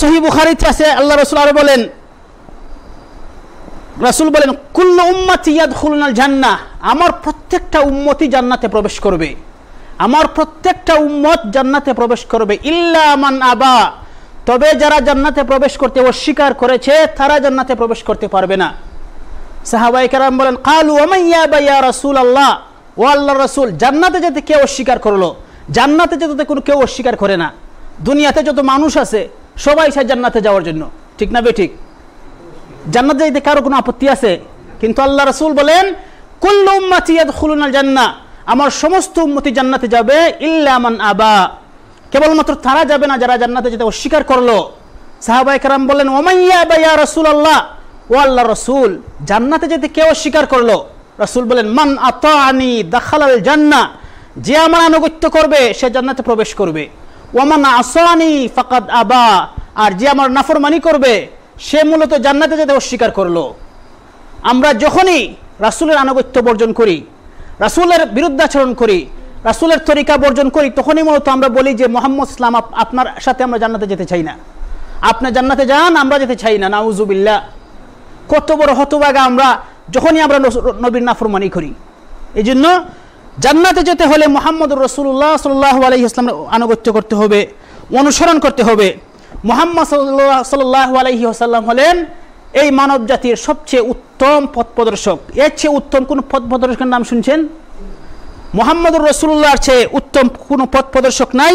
সহি বুখারিতে আছে আল্লাহ রসুল আরো বলেন রাসুল বলেন কুল্ল উম্মাতি ইয়াদ খুলনাল জান্না আমার প্রত্যেকটা উম্মতি জান্নাতে প্রবেশ করবে আমার প্রত্যেকটা উম্মত জান্নাতে প্রবেশ করবে ইল্লা মান আবা তবে যারা জান্নাতে প্রবেশ করতে অস্বীকার করেছে তারা জান্নাতে প্রবেশ করতে পারবে না সাহাবাই কারাম বলেন কালু ওমাইয়া বা ইয়া রাসুল আল্লাহ ও আল্লাহ রসুল জান্নাতে যেতে কেউ অস্বীকার করলো জান্নাতে যেতে কোনো কেউ অস্বীকার করে না দুনিয়াতে যত মানুষ আছে সবাই সে জান্নাতে যাওয়ার জন্য ঠিক না বেঠিক জান্নাত যাইতে কারো কোনো আপত্তি আছে কিন্তু আল্লাহ রসুল বলেন কুল্লু উম্মাতি আমার সমস্ত উম্মতি জান্নাতে যাবে ইল্লামান আবা কেবলমাত্র তারা যাবে না যারা জান্নাতে যেতে অস্বীকার করলো সাহাবাই কারাম বললেন ওমাইয়া বাইয়া রসুল আল্লাহ ও আল্লাহ রসুল জান্নাতে যেতে কেউ অস্বীকার করলো রসুল বলেন মান আতানি দাখালাল জান্না যে আমার আনুগত্য করবে সে জান্নাতে প্রবেশ করবে ওয়ামান আসানি ফাকাদ আবা আর যে আমার নাফরমানি করবে সে মূলত জান্নাতে যেতে অস্বীকার করলো আমরা যখনই রাসুলের আনুগত্য বর্জন করি রাসুলের বিরুদ্ধাচরণ করি রাসুলের তরিকা বর্জন করি তখনই মূলত আমরা বলি যে মোহাম্মদ ইসলাম আপনার সাথে আমরা জান্নাতে যেতে চাই না আপনি জান্নাতে যান আমরা যেতে চাই না নাউজুবিল্লা কত বড় হতবাগা আমরা যখনই আমরা নবীর নাফরমানি করি এই জন্য জান্নাতে যেতে হলে মোহাম্মদ রসুল্লাহ সাল্লাহ আলহি ইসলামের আনুগত্য করতে হবে অনুসরণ করতে হবে মোহাম্মদ সাল্লাহ সাল্লাহ আলহি আসাল্লাম হলেন এই মানব জাতির সবচেয়ে উত্তম পথ প্রদর্শক এর চেয়ে উত্তম কোন পথ প্রদর্শকের নাম শুনছেন মোহাম্মদ রসুল্লাহর চেয়ে উত্তম কোনো পথ প্রদর্শক নাই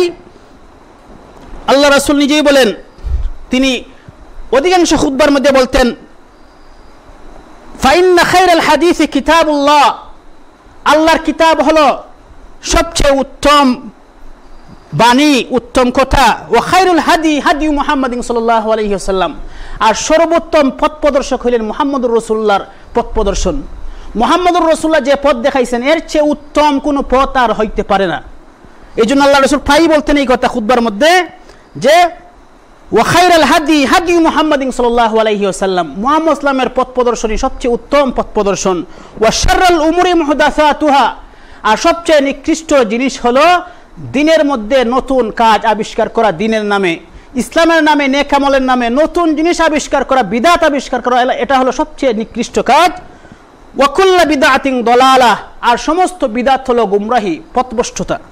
আল্লাহ রসুল নিজেই বলেন তিনি অধিকাংশ খুদ্বার মধ্যে বলতেন ফাইন খাইর আল হাদিস কিতাবুল্লাহ আল্লাহর কিতাব হলো সবচেয়ে উত্তম বাণী উত্তম কথা ও খাইরুল হাদি হাদি মোহাম্মদ সাল্লাহ আলহিহাসাল্লাম আর সর্বোত্তম পথ প্রদর্শক হইলেন মোহাম্মদুর রসুল্লার পথ প্রদর্শন মোহাম্মদুর রসুল্লাহ যে পথ দেখাইছেন এর চেয়ে উত্তম কোনো পথ আর হইতে পারে না এই জন্য আল্লাহ রসুল প্রায়ই বলতেন এই কথা খুদ্বার মধ্যে যে ওয়াখাইরাল হাদি হাদি মুহাম্মদিন সাল্লাহ আলহি আসাল্লাম মোহাম্মদ ইসলামের পথ প্রদর্শনী সবচেয়ে উত্তম পথ প্রদর্শন ওয়াশারাল উমরি মহদাসা তুহা আর সবচেয়ে নিকৃষ্ট জিনিস হলো দিনের মধ্যে নতুন কাজ আবিষ্কার করা দিনের নামে ইসলামের নামে নেকামলের নামে নতুন জিনিস আবিষ্কার করা বিদাত আবিষ্কার করা এটা হলো সবচেয়ে নিকৃষ্ট কাজ ওয়াকুল্লা বিদাতিং দলালা আর সমস্ত বিদাত হলো গুমরাহি পথভষ্টতা